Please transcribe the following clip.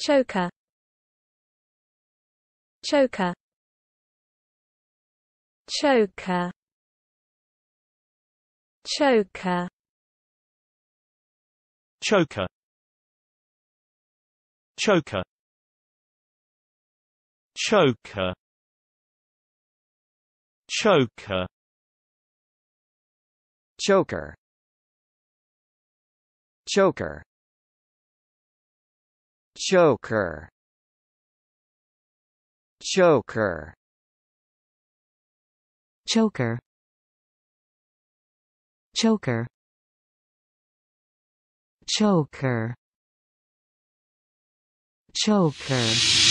choker choker choker choker choker choker choker choker choker choker choker choker choker choker choker choker